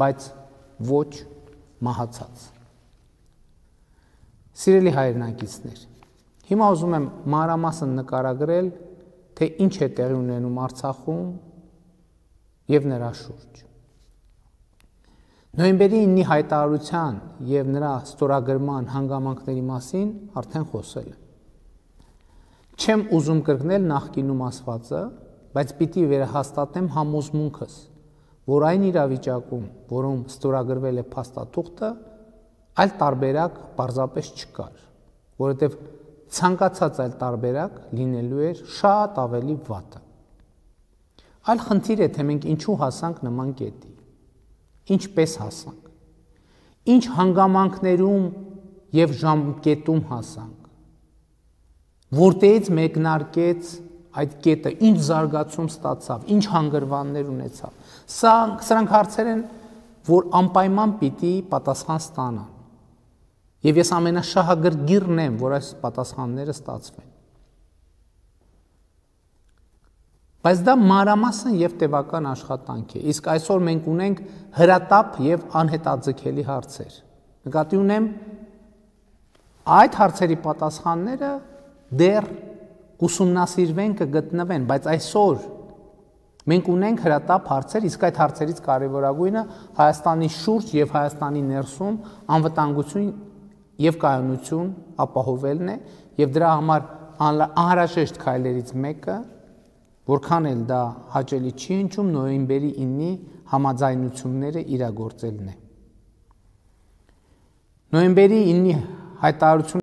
բայց ոչ մահացած։ Սիրելի հայրենակիցներ, հիմա ուզում եմ մանրամասն նկարագրել, թե ինչ է տեղի ունենում Արցախում եւ նրա շուրջ։ Նոյեմբերի 9-ի հայտարարության եւ նրա ստորագրման հանգամանքների մասին արդեն խոսել եմ։ Չեմ ուզում կրկնել նախկինում ասվածը, բայց պիտի վերահաստատեմ համոզմունքս, որ այն իրավիճակում, որում ստորագրվել է փաստաթուղթը, այլ տարբերակ պարզապես չկար, որովհետև ցանկացած այլ տարբերակ լինելու էր շատ ավելի վատը։ Այլ խնդիր է, թե մենք ինչու հասանք նման կետի։ Ինչպես հասանք։ Ինչ հանգամանքներում եւ ժամկետում հասանք։ Որտեղից մեկնարկեց այդ կետը ինչ զարգացում ստացավ, ինչ հանգրվաններ ունեցավ։ Սա սրանք հարցեր են, որ անպայման պիտի պատասխան ստանան։ Եվ ես ամենաշահագրգիրն եմ, որ այս պատասխանները ստացվեն։ Բայց դա մանրամասն եւ տևական աշխատանք է։ Իսկ այսօր մենք ունենք հրատապ եւ անհետաձգելի հարցեր։ Նկատի ունեմ այդ հարցերի պատասխանները դեռ ուսումնասիրվեն կգտնվեն, բայց այսօր մենք ունենք հրատապ հարցեր, իսկ այդ հարցերից կարևորագույնը Հայաստանի շուրջ եւ Հայաստանի ներսում անվտանգություն եւ կայունություն ապահովելն է եւ դրա համար անհրաժեշտ քայլերից մեկը որքան էլ դա հաճելի չի հնչում նոյեմբերի 9-ի համաձայնությունները իրագործելն է նոյեմբերի 9-ի հայտարարությունը